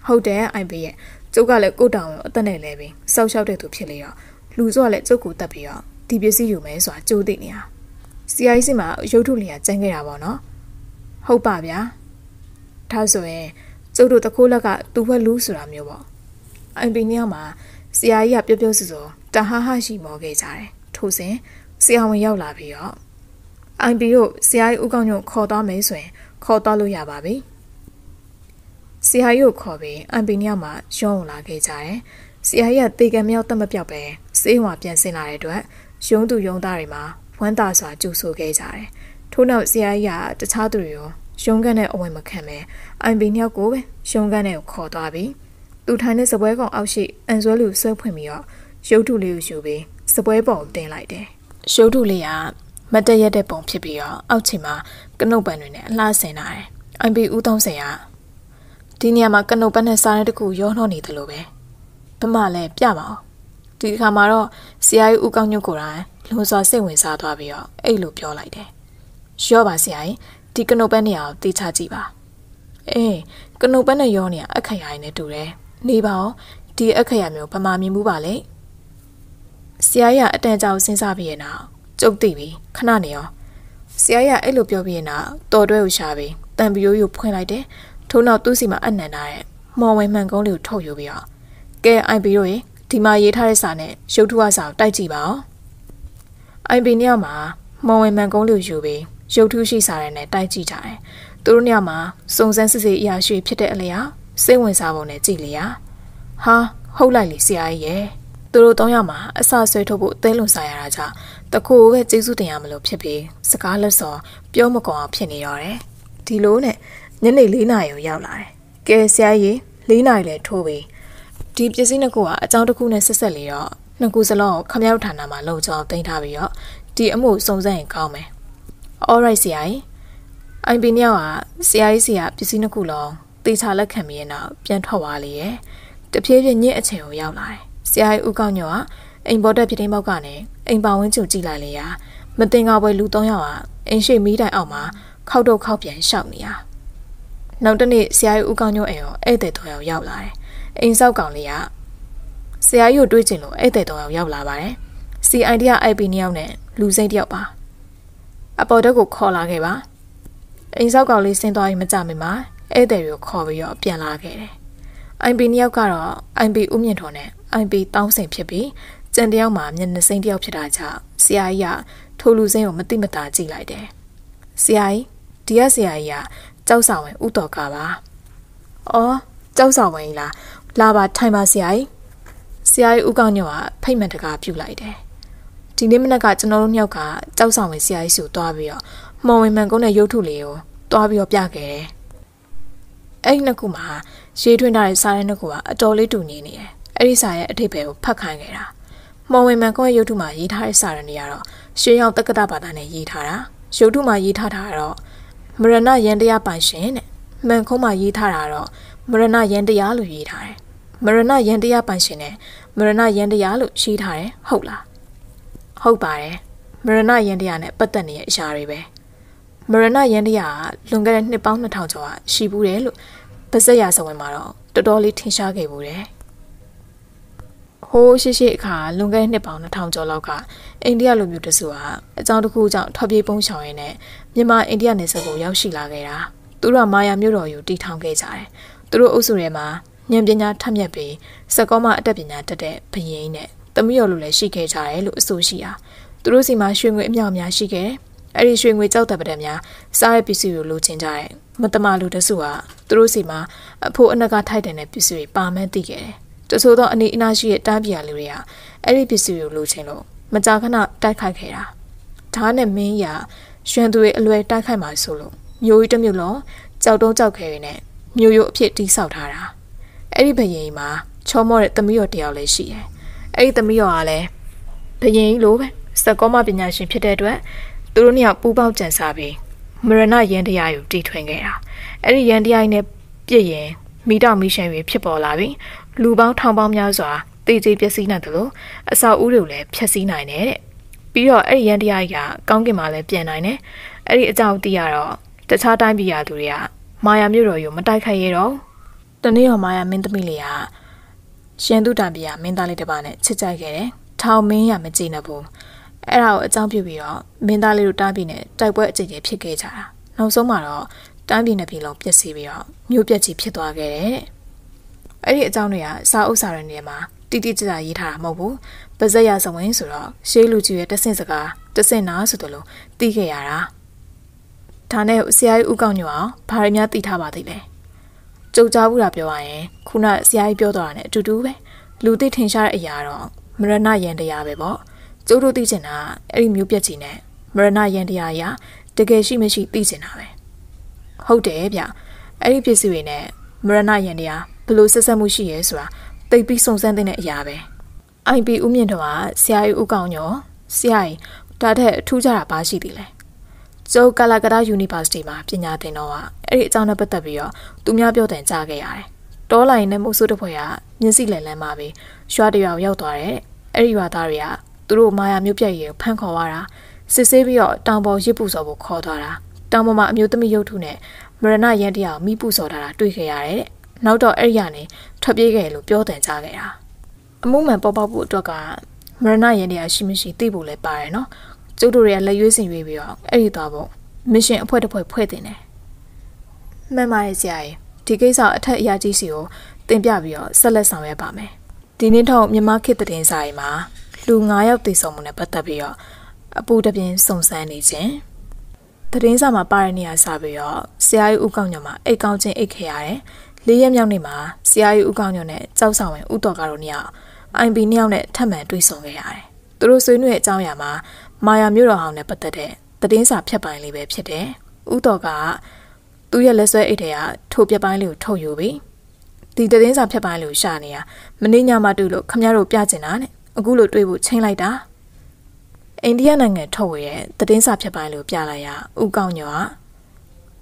ဟုတ်တယ် IP ရဲ့ကျုပ်ကလည်းကိုတောင်ရုံအသက်နဲ့လဲပြီးဆောက်ရှောက်တဲ့သူဖြစ်လေရောလူစော့လည်းကျုပ်ကိုတတ်ပြီးတော့ဒီပစ္စည်းယူမယ်ဆိုတာကြိုးသိနေတာ CIC မှာရုပ်ထုလျာကျန်ခဲ့တာပေါ့နော် ဟုတ်ပါဗျာဒါဆိုရင်ကျုပ်တို့တခိုးလက်ကသူဝက်လူးဆိုတာမျိုးပေါ့အိုင်ပီနီယာမှာဆရာကြီးကပြောပြောဆိုဆိုတဟားဟာရှိမော်ခဲ့ကြတယ်ထို့စဉ်ဆရာဝန်ရောက်လာပြီးတော့အိုင်ပီတို့ဆရာကြီးဦးကောင်းညွန့်ခေါ်သွားမယ်ဆိုရင် ခေါ်သွားလို့ရပါပြီဆရာကြီးကိုခေါ်ပြီးအိုင်ပီနီယာမှာရုံးဝင်လာခဲ့ကြတယ်ဆရာကြီးကတေကံမြောက်တက်မပြောက်ပဲစေးဝါပြန်ဆင်းလာတဲ့အတွက်ရုံးသူရုံးသားတွေမှာဝမ်းသာစွာကြိုဆိုခဲ့ကြတယ်ထို့နောက်ဆရာကြီးကတခြားသူတွေရောရုံးခန်းနဲ့အဝင်မခံပဲအိုင်ပီနှစ်ယောက်ကိုပဲရုံးခန်းနဲ့ကိုခေါ်သွားပြီးသူထိုင်တဲ့စပွဲကောင်အောက်ရှိအန်ဆွဲလူဆွဲဖွင့်ပြီးတော့ရုပ်ထုလေးကိုယူပြီးစပွဲပေါ်တင်လိုက်တယ်ရုပ်ထုလေးကမတရက်တဲ့ပုံဖြစ်ပြီးတော့အောက်ခြေမှာကနုတ်ပန်တွေနဲ့အလှဆင်လာတယ်အိုင်ပီဦးသုံးစင်ကဒီနေရာမှာကနုတ်ပန်နဲ့စားတဲ့တကူရောနှောနေတယ်လို့ပဲဘမလည်းပြပါအောင်ဒီခါမှာတော့ဆရာကြီးဦးကောင်းညွတ်ကိုယ်တိုင် လုံစွာစိတ်ဝင်စားသွားပြီးတော့အဲ့လိုပြောလိုက်တယ်ရော့ပါဆရာကြီးဒီကနုတ်ပန်းနေရာကိုတေးချကြည့်ပါအေးကနုတ်ပန်းနဲ့ရောနေရာအခက်ရရင်လည်းတူတယ်နေပါအောင်ဒီအခက်ရမျိုးဗမာမြင်မှုပါလေဆရာရအတန်ကြာကိုစဉ်းစားပြီးရနောက်ကြုတ်သိပြီခဏနေရောဆရာရအဲ့လိုပြောပြီးရနောက်တော်တွဲကိုရှာပြီးတံပီရိုးကိုဖွင့်လိုက်တယ်ထို့နောက်သူ့စီမှာအနန္နာရဲ့မော်ဝဲမှန်ကုန်းလေးကိုထုတ်ယူပြီးတော့ကဲအိုင်ပီတို့ရေဒီမှာရေးထားတဲ့စာနဲ့ရုပ်ထုအစာကိုတိုက်ကြည့်ပါအောင်အိုင်ပီညမှာမော်ဝဲမှန်ကုန်းလေးကိုယူပြီးရုပ်ထုရှိစာရနဲ့တိုက်ကြည့်ကြတယ်။သူတို့ညမှာစုံစမ်းစစ်ဆေးအရာရှိဖြစ်တဲ့အလျောက်စိတ်ဝင်စားပုံနဲ့ကြည်လျာ။ဟာဟုတ်လိုက်လေဆရာကြီးရဲ့။သူတို့တောင်းရမှာအစာဆွဲထုတ်ဖို့အသေးလွန်စားရတာကြောင့်တကူကကျေးဇူးတင်ရမလို့ဖြစ်ပြီးစကားလက်စော်ပြောမကုန်အောင်ဖြစ်နေတော့တယ်။ဒီလိုနဲ့ညနေ၄နာရီရောက်လာတယ်။ကဲဆရာကြီး၄နာရီလဲထိုးပြီ။ဒီပစ္စည်းနှစ်ခုကအကြောင်းတစ်ခုနဲ့ဆက်ဆက်လေတော့နှစ်ခုစလုံးကိုခမရောက်ဌာနမှာလုံခြုံသိမ်းထားပြီးတော့ဒီအမှုစုံစမ်းရင်ကောင်းမယ် all right ဆရာကြီး IP မြောက်ကဆရာကြီးဆရာပစ္စည်းနှစ်ခုလုံးတေချာလက်ခံပြီးရင်တော့ပြန်ထွက်သွားလေရဲ့တဖြည်းဖြည်းညစ်အချင်ကိုရောက်လာတယ်ဆရာကြီးဦးကောင်းညောကအိမ်ပေါ်တက်ပြတင်းပေါက်ကနေအိမ်ပါဝန်းကျုံကြည့်လိုက်လေရာ မတင်ကားပွဲလူ၃ယောက်ကအိမ်ရှိမီးတိုင်အောက်မှာခောက်တော့ခောက်ပြန်ရှောက်နေတာနောက်တနေ့ဆရာကြီးဦးကောင်းညိုအိမ်ကိုဧည့်သည်တော်ရောက်ရောက်လာတယ်။အိမ်ဆောက်ကောင်လေးကဆရာကြီးကိုတွေးချင်လို့ဧည့်သည်တော်ရောက်ရောက်လာပါတယ်။ CID က IP နှစ်ယောက်နဲ့လူစိမ့်တစ်ယောက်ပါအပေါ်တက်ကိုခေါ်လာခဲ့ပါအိမ်ဆောက်ကောင်လေးဆင်းသွားပြီးမကြမီမှာဧည့်သည်ကိုခေါ်ပြီးတော့ပြန်လာခဲ့တယ်အိုင်ပီနှစ်ယောက်ကတော့အိုင်ပီဦးမြင့်ထော်နဲ့အိုင်ပီတောင်းစင်ဖြစ်ပြီးကြံတယောက်မှာမျက်နှာစိမ့်တယောက်ဖြစ်တာကြောင့်ဆရာကြီးကထိုလူစင်းကိုမတိမတာကြည့်လိုက်တယ်ဆရာကြီးဒီကဆရာကြီးကကြောက်ဆောင်ဝင်ဥတော်ကပါအော်ကြောက်ဆောင်ဝင်လားလာပါထိုင်ပါဆရာကြီးဆရာကြီးဦးကောင်းညောကဖိတ်မှန်တကားပြုတ်လိုက်တယ်ဒီနေ့မနက်ကကျွန်တော်တို့နှစ်ယောက်ကကြောက်ဆောင်ဝင်ဆရာကြီးစုသွားပြီးတော့မော်ဝင်မှန်ကုန်းတဲ့ရုပ်ထုလေးကိုသွားပြီးတော့ပြခဲ့တယ်။အဲ့ဒီနှစ်ခုမှာရေးထွင်ထားတဲ့စာရဲနှစ်ခုကအတော်လေးတူနေနေတယ်။အဲ့ဒီစာရဲ့အထိပ္ပယ်ကိုဖတ်ခိုင်းခဲ့တာ။မော်ဝင်မှန်ကုန်းရဲ့ရုပ်ထုမှာရေးထားတဲ့စာရဲတွေကတော့ရွှေရောင်တက္ကသဘာသာနဲ့ရေးထားတာ။ရုပ်ထုမှာရေးထားတာကတော့မရဏယန္တရားပိုင်ရှင်တဲ့။မှန်ကုန်းမှာရေးထားတာကတော့မရဏယန္တရားလို့ရေးထားတယ်။မရဏယန္တရားပိုင်ရှင်နဲ့မရဏယန္တရားလို့ရေးထားတယ်ဟုတ်လား။ဟုတ်ပါတယ်မရဏယန္တရားနဲ့ပတ်သက်နေတဲ့အရာတွေပဲမရဏယန္တရားကလွန်ခဲ့တဲ့နှစ်ပေါင်း2000ကျော်ကရှိဘူးတယ်လို့ပါဇက်ရဆိုဝင်မှာတော့တော်တော်လေးထင်ရှားခဲ့ဘူးတယ်ဟိုးရှိရှိအခါလွန်ခဲ့တဲ့နှစ်ပေါင်း2000ကျော်လောက်ကအိန္ဒိယလူမျိုးတစုကအကြောင်းတစ်ခုကြောင့်ထွက်ပြေးပုန်းရှောင်ရင်းနဲ့မြန်မာအိန္ဒိယနယ်စပ်ကိုရောက်ရှိလာခဲ့တာသူတို့ကမာယာမြို့တော်ကိုတည်ထောင်ခဲ့ကြတယ်သူတို့အုပ်စုထဲမှာဉာဏ်ပညာထက်မြက်ပြီးစကောမအတတ်ပညာတက်တဲ့ဘယင်းနဲ့သမီးတော်လိုလည်းရှိခဲ့ကြတယ်လို့အဆိုရှိရာသူတို့စီမှာရွှေငွေအမြောက်အများရှိခဲ့အဲ့ဒီရွှေငွေကြောက်တဲ့ပဒံများစားတဲ့ပစ္စည်းကိုလိုချင်ကြတယ်မတမလူတစုကသူတို့စီမှာအဖိုးအနှကထိုက်တဲ့ပစ္စည်းတွေပါမှန်းသိခဲ့တယ်တဆိုးသောအနေအနာရှိတဲ့တားပြာလူတွေကအဲ့ဒီပစ္စည်းကိုလိုချင်လို့မကြာခဏတိုက်ခိုက်ခဲ့တာဓာတ်နဲ့မင်းရရွှင်သူတွေအလွယ်တိုက်ခိုက်မှဆိုလို့မျိုးကြီးတစ်မျိုးလုံးကြောက်တုံးကြောက်ခဲတွေနဲ့မျိုးရိုးအဖြစ်တိဆောက်ထားတာအဲ့ဒီဘယင်မှာချောမောတဲ့သမီးတော်တယောက်လည်းရှိတယ်အဲ့ဒီသမီးတော်ကလည်းဘယင်ကြီးလိုပဲစကောမပညာရှင်ဖြစ်တဲ့အတွက်သူတို့နှစ်ယောက်ပူးပေါင်းကြံစားပြီးမရဏရန်တရားကိုတီထွင်ခဲ့တာအဲ့ဒီရန်တရားနဲ့ပြည့်ရင်မိတော့မိရှံတွေဖြစ်ပေါ်လာပြီးလူပေါင်းထောင်ပေါင်းများစွာတေကျေပျက်စီးနိုင်တယ်လို့အဆောက်အဦတွေကိုလည်းဖျက်ဆီးနိုင်တယ်တဲ့ပြီးတော့အဲ့ဒီရန်တရားကြီးကကောင်းကင်မှာလည်းပြန်နိုင်တယ်အဲ့ဒီအကြောင်းသိရတော့တခြားတိုင်းပြည်သူတွေကမာယာမြို့တော်ကိုမတိုက်ခိုက်ရတော့တနေ့တော့မာယာမင်းသမီးလေးကရှင်သူတံပြာမင်းသားလေးတစ်ပါးနဲ့ချစ်ကြိုက်ခဲ့တယ်။ထောင်မင်းရမကြည့်နေဘူး။အဲ့ဒါကိုအကြောင်းပြုပြီးတော့မင်းသားလေးတို့တားပြည်နဲ့တိုက်ပွဲအကြိမ်ကြီးဖြစ်ခဲ့ကြတာ။နောက်ဆုံးမှာတော့တားပြည်နဲ့ပြည်လုံးပျက်စီးပြီးတော့မြို့ပျက်ကြီးဖြစ်သွားခဲ့တယ်။အဲ့ဒီအကြောင်းတွေကစာအုပ်စာရင်းတွေမှာတိတိကျကျရေးထားတာမဟုတ်ဘူး။ပါဇက်ရဇဝင်ဆိုတော့ရှေးလူကြီးရဲ့တဆင့်စကားတဆင့်နာဆိုတလို့သိခဲ့ရတာ။ဒါနဲ့ဆရာကြီးဦးကောင်းညောအောင်ဘာတွေများသိထားပါသေးလဲ။ကြုံကြားဘူးတာပြောရရင်ခုနဆရာကြီးပြောသွားတာ ਨੇ အတူတူပဲလူသိထင်ရှားတဲ့အရာတော့မရဏယန္တရားပဲပေါ့ကျိုးတို့သိချင်တာအဲ့ဒီမျိုးပြက်ချီနဲ့မရဏယန္တရားရာတကယ်ရှိမရှိသိချင်တာပဲဟုတ်တယ်ဗျအဲ့ဒီပစ္စည်းတွေနဲ့မရဏယန္တရားဘလို့ဆက်ဆက်မှုရှိရဲဆိုတာသိပြီးစုံစမ်းတဲ့အရာပဲ IP ဦးမြင့်တော်ကဆရာကြီးဦးကောင်ညောဆရာကြီးဒါထက်အထူးခြားတာပါရှိသေးတယ်ကျုပ်ကာလာကတာယူနီဗာစတီမှာပညာသင်တော့ဟာအဲ့ဒီအကြောင်းနဲ့ပတ်သက်ပြီးတော့သူများပြောတင်ကြားခဲ့ရတယ်။တောလိုင်းနဲ့မိုးဆိုးတစ်ဖွဲ့ကမျက်စိလည်လန်းမှာပဲရွာတရွာကိုရောက်သွားတယ်။အဲ့ဒီရွာသားတွေကသူတို့မာယာမြို့ပြည့်ရေကိုဖမ်းခေါ်သွားတာစစ်ဆေးပြီးတော့တောင်ပေါ်ရစ်ပူစော်ဖို့ခေါ်သွားတာတောင်ပေါ်မှာအမျိုးသမီးရုပ်ထုနဲ့မရဏရန်တရားကိုမိပူစော်ထားတာတွေ့ခဲ့ရတယ်။နောက်တော့အဲ့ဒီကနေထွက်ပြေးခဲ့လို့ပြောတင်ကြားခဲ့တာ။အမှုမှန်ပေါ်ပေါက်ဖို့အတွက်ကမရဏရန်တရားရှိမရှိသိဖို့လည်းပါတယ်နော်ကျုပ်တို့တွေကလက်ရွေးစင်ရွေးပြီးတော့အဲ့ဒီသွားဖို့မစ်ရှင်အဖွဲ့တစ်ဖွဲ့ဖွဲ့တင်တယ်မှန်ပါရဲ့ဆရာကြီးဒီကိစ္စအထက်အရာကြီးစီကိုတင်ပြပြီးတော့ဆက်လက်ဆောင်ရွက်ပါမယ်ဒီနေ့ထောက်မြန်မာခေတ်သတင်းစာရေးမှာ လူ9ယောက်တည်ဆုံမှုနဲ့ပတ်သက်ပြီးတော့အပူတပြင်းစုံစမ်းနေခြင်းသတင်းစာမှာပါတဲ့နေရာစပြီးတော့ဆရာကြီးဦးကောင်းညောင်မှာအိတ်ကောင်းချင်းအိတ်ခဲရတယ်လေးရက်မြောက်နေ့မှာဆရာကြီးဦးကောင်းညောင်နဲ့ကြောက်ဆောင်ဝင်ဦးတော်ကတော့နေရာ IB နှစ်ယောက်နဲ့ထပ်မံတွေ့ဆုံခဲ့ရတယ်သူတို့ဆွေးနွေးတဲ့အကြောင်းအရာမှာမာယာမျိုးတော်ဟောင်းနဲ့ပတ်သက်တဲ့သတင်းစာဖြတ်ပိုင်းလေးပဲဖြစ်တယ်။ဥတော်ကသူ့ရဲ့လက်ဆွဲအိတ်ထဲကထိုပြပိုင်းလေးကိုထုတ်ယူပြီးဒီသတင်းစာဖြတ်ပိုင်းလေးကိုရှာနေတာမနေ့ညမှတွေ့လို့ခမရတို့ပြကျင်တာနဲ့အခုလို့တွေ့ဖို့ချိန်လိုက်တာအိန္ဒိယနိုင်ငံထုတ်ဝေတဲ့သတင်းစာဖြတ်ပိုင်းလေးကိုပြလိုက်ရဥကောင်းညောက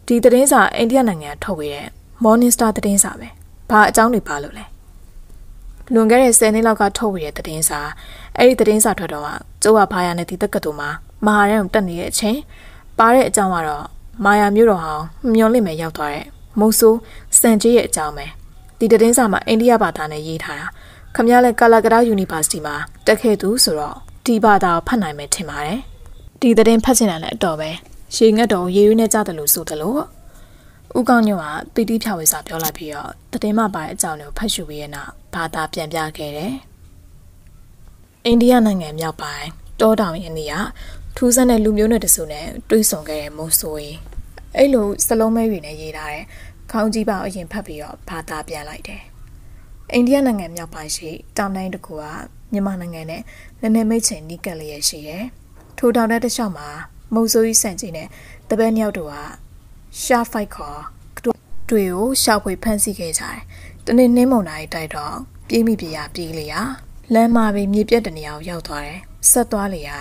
ဒီသတင်းစာအိန္ဒိယနိုင်ငံထုတ်ဝေတဲ့ Morning Star သတင်းစာပဲဘာအကြောင်းတွေပါလို့လဲလွန်ခဲ့တဲ့10နှစ်လောက်ကထုတ်ဝေတဲ့သတင်းစာအဲ့ဒီသတင်းစာထွက်တော့ကကျိုးကဖာယာနဲ့ဒီတက္ကသိုလ်မှာမဟာရန်ကိုတက်နေတဲ့အချိန်ပါတဲ့အကြောင်းကတော့မာယာမျိုးတော်ဟောင်းမျောလင့်မယ်ရောက်သွားတဲ့မုံဆိုးစံကြီးရဲ့အကြောင်းပဲဒီသတင်းစာမှာအိန္ဒိယဘာသာနဲ့ရေးထားတာခမရလဲကာလာကတာယူနီဗာစီတီမှာတက်ခဲ့သူဆိုတော့ဒီဘာသာကိုဖတ်နိုင်မယ်ထင်ပါတယ်ဒီသတင်းဖတ်ချင်တာလည်းအတော်ပဲရေငတ်တော်ရေရွေးနဲ့ကြတယ်လို့ဆိုတယ်လို့ဦးကောင်းညိုကပီတိဖြဝေစာပြောလိုက်ပြီးတော့တည်င်းမပိုင်းအကြောင်းကိုဖတ်ရှုပြီးရနောက်ဘာသာပြန်ပြခဲ့တယ်။အိန္ဒိယနိုင်ငံမြောက်ပိုင်းတောတောင်ရင်းနေရထူးဆန်းတဲ့လူမျိုးနွယ်တစုနဲ့တွေးဆုံခဲ့တဲ့မိုးဆိုရင်အဲ့လိုစလုံးမဲတွေနဲ့ရေးထားတဲ့ခေါင်းကြီးပါအရင်ဖတ်ပြီးတော့ဘာသာပြန်လိုက်တယ်။အိန္ဒိယနိုင်ငံမြောက်ပိုင်းရှိတောင်တိုင်းတစ်ခုကမြန်မာနိုင်ငံနဲ့နည်းနည်းမိတ်ချင်နီးကပ်လျက်ရှိတယ်။ထိုတောင်တဲ့တစ်လျှောက်မှာမုံဆိုးကြီးစန့်ကြီးနဲ့တပည့်မြောက်တို့ကရှာဖိုက်ခေါ်တွေကိုရှာဖွေဖမ်းဆီးခဲ့ကြတယ်။တနေ့နှင်းမုံတိုင်းတိုက်တော့ပြေးမိပြေးရပြေးလေရလမ်းမှာပဲမြေပြက်တနေရာကိုရောက်သွားတယ်။ဆက်သွားလေရ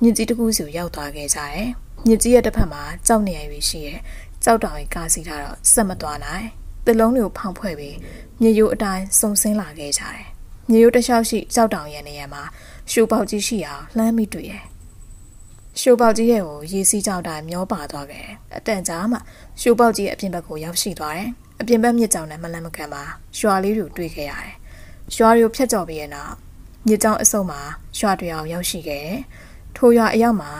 မြစ်ကြီးတစ်ခုစီရောက်သွားခဲ့ကြတယ်။မြစ်ကြီးရဲ့တစ်ဖက်မှာကြောက်နေရပြီရှိရဲ့ကြောက်တောင်ကြီးကားစီထားတော့ဆက်မသွားနိုင်။သလုံးတွေကိုဖောင်ဖွဲ့ပြီးမြေယိုအတိုင်းစုံစင်းလာခဲ့ကြတယ်။မြေယိုတစ်လျှောက်ရှိကြောက်တောင်ရဲ့နေရာမှာရှူပေါက်ကြီးရှိအောင်လှမ်းမိတွေ့တယ်။ရှိုးပေါက်ကြီးရဲ့ကိုရေစီးကြောက်တာမျောပါသွားခဲ့အတန်ကြာမှရှိုးပေါက်ကြီးရဲ့အပြင်ဘက်ကိုရောက်ရှိသွားတယ်အပြင်ဘက်မြစ်ကြောင်နဲ့မလန့်မကန့်ပါရွာလေးတွေတွေ့ခဲ့ရတယ်ရွာတွေကိုဖျက်ကျော်ပြီးရနောက်မြစ်ကြောင်အစုံမှာရွာတွေအောင်ရောက်ရှိခဲ့တယ်ထိုရွာအရောက်မှာ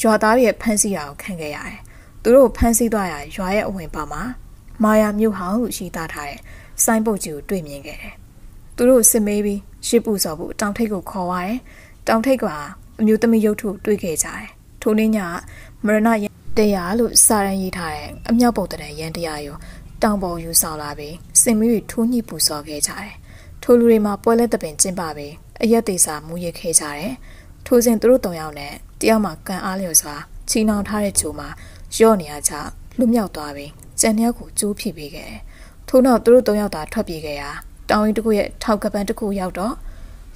ရွာသားတွေဖမ်းဆီးတာကိုခံခဲ့ရတယ်သူတို့ဖမ်းဆီးသွားရရွာရဲ့အဝင်ပါမှာမာယာမြို့ဟောင်းဟုရှိသားထားတဲ့စိုင်းပုတ်ကြီးကိုတွေ့မြင်ခဲ့တယ်သူတို့စစ်မေးပြီးရှစ်ပူစော်ဖို့တောင်ထိပ်ကိုခေါ်သွားတယ်တောင်ထိပ်ကအမျိုးသမီးရုပ်ထုတွေ့ခဲ့ကြတယ်။ထိုနေ့ညကမရဏရတရားလို့စာရန်ရေးထားတဲ့အမြောက်ပုံတံရန်တရားရောတောင်ပေါ်ယူဆောင်လာပြီးစင်မီးတွေထိုးညှိပူဆော်ခဲ့ကြတယ်။ထိုလူတွေမှာပွဲလဲတပင်ကျင်းပပြီးအရက်သေးစာမူရခဲ့ကြတယ်။ထိုစဉ်သူတို့တုံရောက်နဲ့တယောက်မှကန်အားလျော်စွာချီနှောင်ထားတဲ့ဂျိုမှာရော့နေရကြလွမြောက်သွားပြီးကြံတယောက်ကိုကျိုးဖြစ်ပေးခဲ့တယ်။ထို့နောက်သူတို့တုံရောက်တာထွက်ပြေးခဲ့ရာတောင်ရင်တစ်ခုရဲ့ထောက်ကပန်းတစ်ခုရောက်တော့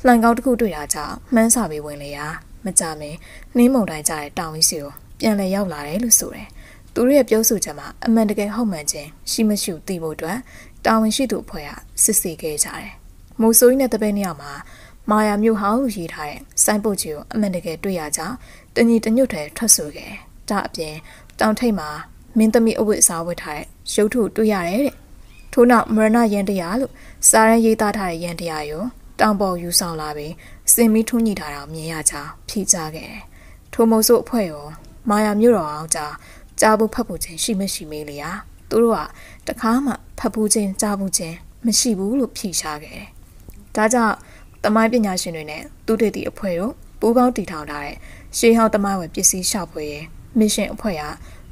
လှန်ကောင်းတစ်ခုတွေ့တာကြောင့်မှန်းစာပေးဝင်လေရာမကြမင်းနှင်းမုံတိုင်းကြတဲ့တောင်ကြီးစီကိုပြန်လည်ရောက်လာတယ်လို့ဆိုတယ်။သူတို့ရဲ့ပြောဆိုချက်မှာအမှန်တကယ်ဟုတ်မှန်ချင်းရှိမရှိသိဖို့အတွက်တာဝန်ရှိသူအဖွဲ့ကစစ်ဆေးခဲ့ကြတယ်။မိုးဆိုးကြီးနဲ့တပည့်နှစ်ယောက်မှာ မာယာမြို့ဟောင်းကိုရေးထားတဲ့စိုင်းပုတ်ကြီးကိုအမှန်တကယ်တွေ့ရကြ။တညီတညွတ်ထဲထွက်ဆိုခဲ့။ဒါအပြင်တောင်ထိပ်မှာမင်းသမီးအဝတ်အစားဝတ်ထားတဲ့ရုပ်ထုတွေ့ရတယ်တဲ့။ထို့နောက်မရဏရန်တရားလို့စာရန်ရေးသားထားတဲ့ရန်တရားရောတောင်ပေါ်ယူဆောင်လာပြီးစင်မီထွန်းညိထားတာမြင်ရချာဖြီးကြခဲ့တယ်။ထိုမုံစုအဖွဲ့ရောမာယာမြို့တော်အောင်ကြားကြားဖို့ဖတ်ဖို့ချင်းရှိမရှိမေးလျာသူတို့ကတခါမှဖတ်ဖို့ချင်းကြားဖို့ချင်းမရှိဘူးလို့ဖြီးရှားခဲ့တယ်။ဒါကြောင့်တမိုင်းပညာရှင်တွေနဲ့သူတေတီအဖွဲ့တို့ပူးပေါင်းတည်ထောင်ထားတဲ့ရှေးဟောင်းတမိုင်းဝင်ပစ္စည်းရှာဖွေရေးမစ်ရှင်အဖွဲ့က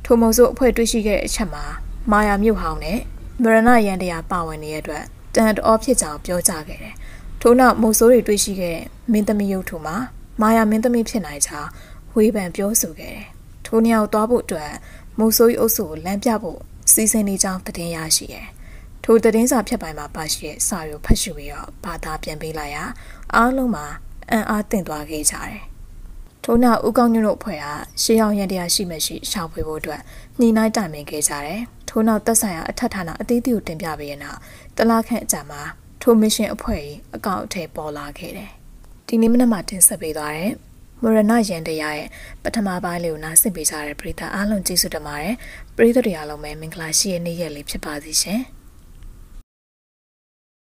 ထိုမုံစုအဖွဲ့တွေ့ရှိခဲ့တဲ့အချက်မှာမာယာမြို့ဟောင်းနဲ့မရဏရန်တရားပါဝင်နေတဲ့အတွက်တန်တော်ဖြစ်ကြောင်ပြောကြခဲ့တယ်။ထို့နောက်မုံစိုးတွေတွေ့ရှိခဲ့တဲ့မင်းသမီးရုပ်ထုမှာ မာယာမင်းသမီးဖြစ်နိုင်ချာဝေဖန်ပြောဆိုခဲ့တယ်။ထိုနေရာကိုသွားဖို့အတွက် မုံဆိုးကြီးအုပ်စုကိုလမ်းပြဖို့စီစဉ်နေကြောင်းသတင်းရရှိတယ်။ထိုသတင်းစာဖြတ်ပိုင်းမှာပါရှိတဲ့စာရုပ်ဖတ်ရှုပြီးတော့ဘာသာပြန်ပေးလိုက်ရာအားလုံးမှာအံ့အားသင့်သွားခဲ့ကြတယ်။ထိုနောက်ဦးကောင်းညွန့်တို့အဖွဲ့ကရှေးအောင်ရန်တရားရှိမှရှိရှာဖွေဖို့အတွက်နှီးနှိုင်းတိုင်ပင်ခဲ့ကြတယ်။ထိုနောက်သက်ဆိုင်ရာအထက်ဌာနအသီးသီးကိုတင်ပြပေးရနောက်တလားခန့်အကြံမှာထိုမစ်ရှင်အဖွဲ့ကြီးအကောင့်အထည်ပေါ်လာခဲ့တယ်။ဒီနေ့မနက်မှတင်ဆက်ပေးသွားတယ်။မရဏရန်တရားရဲ့ပထမပိုင်းလေးကိုနားဆင်ပေးကြတဲ့ပရိသတ်အားလုံးကျေးဇူးတင်ပါတယ်။ပရိသတ်တွေအားလုံးပဲမင်္ဂလာရှိတဲ့နေ့ရက်လေးဖြစ်ပါစေရှင်။